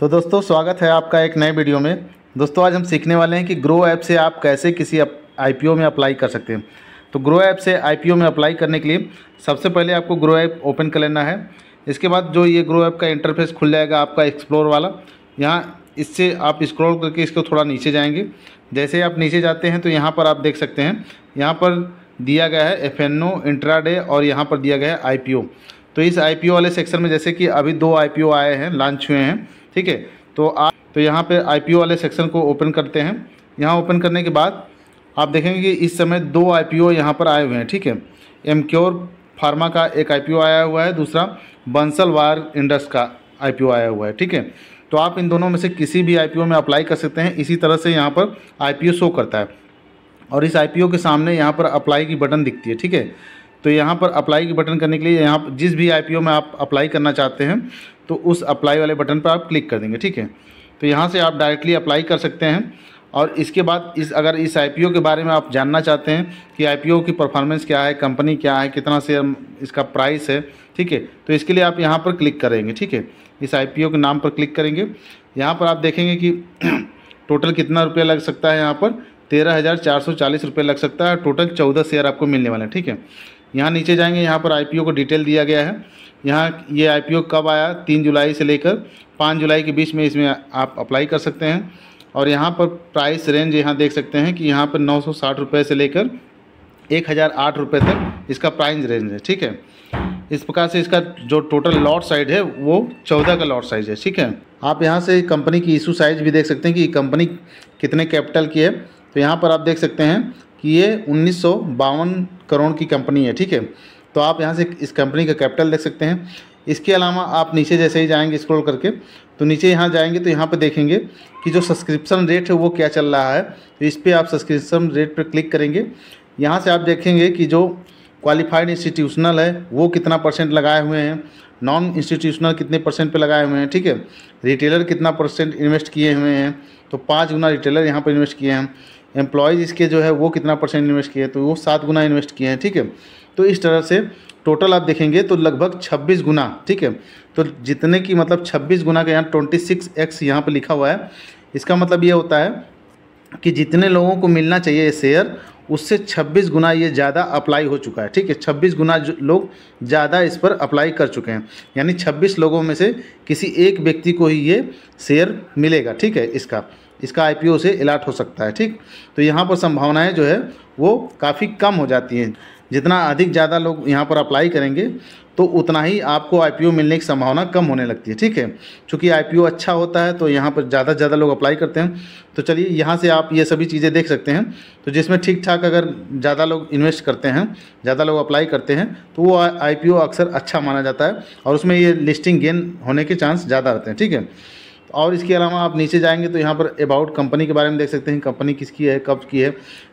तो दोस्तों स्वागत है आपका एक नए वीडियो में दोस्तों आज हम सीखने वाले हैं कि ग्रो ऐप से आप कैसे किसी आईपीओ में अप्लाई कर सकते हैं तो ग्रो ऐप से आईपीओ में अप्लाई करने के लिए सबसे पहले आपको ग्रो ऐप ओपन कर लेना है इसके बाद जो ये ग्रो ऐप का इंटरफेस खुल जाएगा आपका एक्सप्लोर वाला यहाँ इससे आप स्क्रॉल करके इसको थोड़ा नीचे जाएंगे जैसे आप नीचे जाते हैं तो यहाँ पर आप देख सकते हैं यहाँ पर दिया गया है एफ एन इंट्राडे और यहाँ पर दिया गया है आई तो इस आईपीओ वाले सेक्शन में जैसे कि अभी दो आईपीओ आए हैं लॉन्च हुए हैं ठीक है तो आप तो यहाँ पे आईपीओ वाले सेक्शन को ओपन करते हैं यहाँ ओपन करने के बाद आप देखेंगे कि इस समय दो आई पी ओ यहाँ पर आए हुए हैं ठीक है एमक्योर फार्मा का एक आई आया हुआ है दूसरा बंसल वायर इंडस्ट का आई आया हुआ है ठीक है तो आप इन दोनों में से किसी भी आई में अप्लाई कर सकते हैं इसी तरह से यहाँ पर आई शो करता है और इस आई के सामने यहाँ पर अप्लाई की बटन दिखती है ठीक है तो यहाँ पर अप्लाई के बटन करने के लिए यहाँ जिस भी आई में आप अप्लाई करना चाहते हैं तो उस अप्लाई वाले बटन पर आप क्लिक कर देंगे ठीक है तो यहाँ से आप डायरेक्टली अप्लाई कर सकते हैं और इसके बाद इस अगर इस आई के बारे में आप जानना चाहते हैं कि आई की परफॉर्मेंस क्या है कंपनी क्या है कितना शेयर इसका प्राइस है ठीक है तो इसके लिए आप यहाँ पर क्लिक करेंगे ठीक है इस आई के नाम पर क्लिक करेंगे यहाँ पर आप देखेंगे कि टोटल कितना रुपया लग सकता है यहाँ पर तेरह हज़ार चार सौ चालीस रुपये लग सकता है टोटल चौदह शेयर आपको मिलने वाले हैं ठीक है यहाँ नीचे जाएंगे यहाँ पर आईपीओ का डिटेल दिया गया है यहाँ ये आईपीओ कब आया तीन जुलाई से लेकर पाँच जुलाई के बीच में इसमें आप अप्लाई कर सकते हैं और यहाँ पर प्राइस रेंज यहाँ देख सकते हैं कि यहाँ पर नौ सौ से लेकर एक हज़ार आठ रुपये तक इसका प्राइस रेंज है ठीक है इस प्रकार से इसका जो टोटल लॉट साइज है वो चौदह का लॉट साइज है ठीक है आप यहाँ से कंपनी की इशू साइज भी देख सकते हैं कि कंपनी कितने कैपिटल की है तो यहाँ पर आप देख सकते हैं कि ये उन्नीस करोड़ की कंपनी है ठीक है तो आप यहाँ से इस कंपनी का कैपिटल देख सकते हैं इसके अलावा आप नीचे जैसे ही जाएंगे स्क्रॉल करके तो नीचे यहाँ जाएंगे तो यहाँ पर देखेंगे कि जो सब्सक्रिप्शन रेट है वो क्या चल रहा है तो इस पर आप सब्सक्रिप्शन रेट पर क्लिक करेंगे यहाँ से आप देखेंगे कि जो क्वालिफाइड इंस्टीट्यूशनल है वो कितना परसेंट लगाए हुए हैं नॉन इंस्टीट्यूशनल कितने परसेंट पे लगाए हुए हैं ठीक है रिटेलर कितना परसेंट इन्वेस्ट किए हुए हैं तो पाँच गुना रिटेलर यहाँ पर इन्वेस्ट किए हैं एम्प्लॉयज़ इसके जो है वो कितना परसेंट इन्वेस्ट किए तो वो सात गुना इन्वेस्ट किए हैं ठीक है तो इस तरह से टोटल आप देखेंगे तो लगभग 26 गुना ठीक है तो जितने की मतलब 26 गुना का यहाँ ट्वेंटी सिक्स एक्स यहाँ पर लिखा हुआ है इसका मतलब ये होता है कि जितने लोगों को मिलना चाहिए ये शेयर उससे 26 गुना ये ज़्यादा अप्लाई हो चुका है ठीक है 26 गुना लोग ज़्यादा इस पर अप्लाई कर चुके हैं यानी 26 लोगों में से किसी एक व्यक्ति को ही ये शेयर मिलेगा ठीक है इसका इसका आईपीओ से अलाट हो सकता है ठीक तो यहाँ पर संभावनाएं जो है वो काफ़ी कम हो जाती हैं जितना अधिक ज़्यादा लोग यहाँ पर अप्लाई करेंगे तो उतना ही आपको आईपीओ मिलने की संभावना कम होने लगती है ठीक है चूँकि आईपीओ अच्छा होता है तो यहाँ पर ज़्यादा से ज़्यादा लोग अप्लाई करते हैं तो चलिए यहाँ से आप ये सभी चीज़ें देख सकते हैं तो जिसमें ठीक ठाक अगर ज़्यादा लोग इन्वेस्ट करते हैं ज़्यादा लोग अप्लाई करते हैं तो वो आई अक्सर अच्छा माना जाता है और उसमें ये लिस्टिंग गेन होने के चांस ज़्यादा रहते हैं ठीक है और इसके अलावा आप नीचे जाएंगे तो यहाँ पर अबाउट कंपनी के बारे में देख सकते हैं कंपनी किसकी है कब की है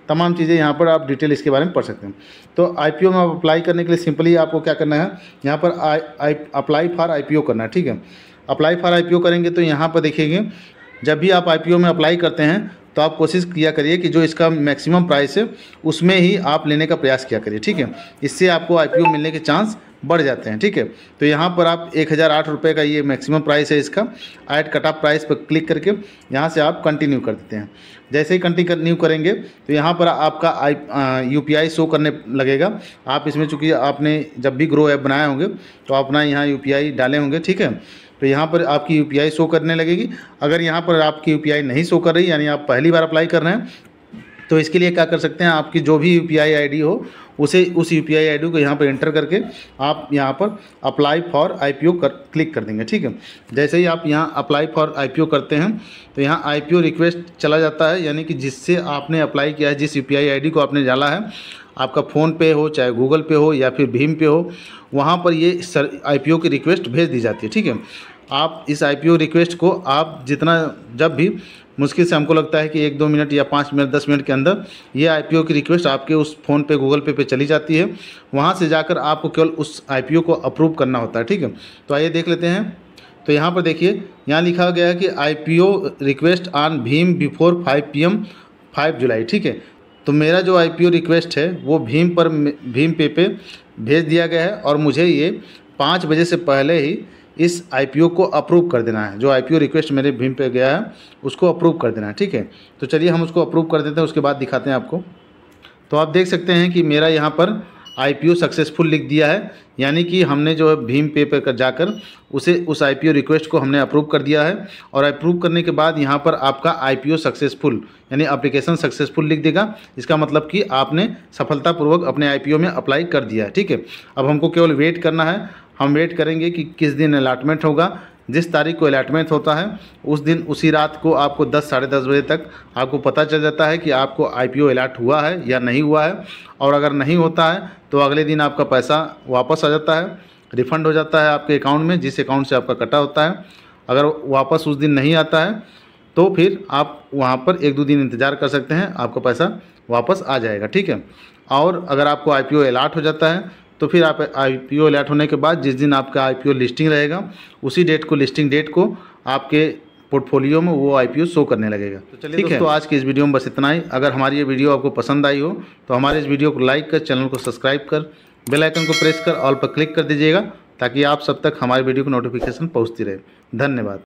तमाम चीज़ें यहाँ पर आप डिटेल इसके बारे में पढ़ सकते हैं तो आईपीओ में आप अप्लाई करने के लिए सिंपली आपको क्या करना है यहाँ पर आई अप्लाई फॉर आईपीओ करना है ठीक है अप्लाई फॉर आईपीओ करेंगे तो यहाँ पर देखेंगे जब भी आप आई में अप्लाई करते हैं तो आप कोशिश किया करिए कि जो इसका मैक्सिमम प्राइस है उसमें ही आप लेने का प्रयास किया करिए ठीक है इससे आपको आई मिलने के चांस बढ़ जाते हैं ठीक है तो यहाँ पर आप एक हज़ार आठ रुपये का ये मैक्सिमम प्राइस है इसका ऐड कट ऑफ प्राइस पर क्लिक करके यहाँ से आप कंटिन्यू कर देते हैं जैसे ही कंटिन्यू करेंगे तो यहाँ पर आपका आई यू शो करने लगेगा आप इसमें चूँकि आपने जब भी ग्रो ऐप बनाए होंगे तो अपना यहाँ यू डाले होंगे ठीक है तो यहाँ पर आपकी यू शो करने लगेगी अगर यहाँ पर आपकी यू नहीं शो कर रही यानी आप पहली बार अप्लाई कर रहे हैं तो इसके लिए क्या कर सकते हैं आपकी जो भी यू पी हो उसे उस यू पी आई को यहाँ पर एंटर करके आप यहाँ पर अप्लाई फॉर आई कर क्लिक कर देंगे ठीक है जैसे ही आप यहाँ अप्लाई फॉर आई करते हैं तो यहाँ आई रिक्वेस्ट चला जाता है यानी कि जिससे आपने अप्लाई किया है जिस यू पी को आपने डाला है आपका फ़ोन पे हो चाहे गूगल पे हो या फिर भीम पे हो वहाँ पर ये सर आई की रिक्वेस्ट भेज दी जाती है ठीक है आप इस आई रिक्वेस्ट को आप जितना जब भी मुश्किल से हमको लगता है कि एक दो मिनट या पाँच मिनट दस मिनट के अंदर ये आई की रिक्वेस्ट आपके उस फ़ोन पे गूगल पे पे चली जाती है वहाँ से जाकर आपको केवल उस आई को अप्रूव करना होता है ठीक है तो आइए देख लेते हैं तो यहाँ पर देखिए यहाँ लिखा गया है कि आई रिक्वेस्ट ऑन भीम बिफोर फाइव पी एम जुलाई ठीक है तो मेरा जो आई रिक्वेस्ट है वो भीम पर भीम पे पे भेज दिया गया है और मुझे ये पाँच बजे से पहले ही इस आईपीओ को अप्रूव कर देना है जो आईपीओ रिक्वेस्ट मेरे भीम पे गया है उसको अप्रूव कर देना है ठीक है तो चलिए हम उसको अप्रूव कर देते हैं उसके बाद दिखाते हैं आपको तो आप देख सकते हैं कि मेरा यहाँ पर आई सक्सेसफुल लिख दिया है यानी कि हमने जो है भीम पे पर जाकर उसे उस आई रिक्वेस्ट को हमने अप्रूव कर दिया है और अप्रूव करने के बाद यहाँ पर आपका आई सक्सेसफुल यानी अप्लीकेशन सक्सेसफुल लिख देगा इसका मतलब कि आपने सफलतापूर्वक अपने आई में अप्लाई कर दिया है ठीक है अब हमको केवल वेट करना है हम वेट करेंगे कि किस दिन अलाटमेंट होगा जिस तारीख को अलाटमेंट होता है उस दिन उसी रात को आपको दस साढ़े दस बजे तक आपको पता चल जाता है कि आपको आईपीओ अलाट हुआ है या नहीं हुआ है और अगर नहीं होता है तो अगले दिन आपका पैसा वापस आ जाता है रिफ़ंड हो जाता है आपके अकाउंट में जिस अकाउंट से आपका कटा होता है अगर वापस उस दिन नहीं आता है तो फिर आप वहाँ पर एक दो दिन इंतज़ार कर सकते हैं आपका पैसा वापस आ जाएगा ठीक है और अगर आपको आई पी अलाट हो जाता है तो फिर आप आईपीओ अलर्ट होने के बाद जिस दिन आपका आईपीओ लिस्टिंग रहेगा उसी डेट को लिस्टिंग डेट को आपके पोर्टफोलियो में वो आईपीओ शो करने लगेगा तो चलिए ठीक है तो आज की इस वीडियो में बस इतना ही अगर हमारी ये वीडियो आपको पसंद आई हो तो हमारे इस वीडियो को लाइक कर चैनल को सब्सक्राइब कर बेल आइकन को प्रेस कर ऑल पर क्लिक कर दीजिएगा ताकि आप सब तक हमारी वीडियो को नोटिफिकेशन पहुँचती रहे धन्यवाद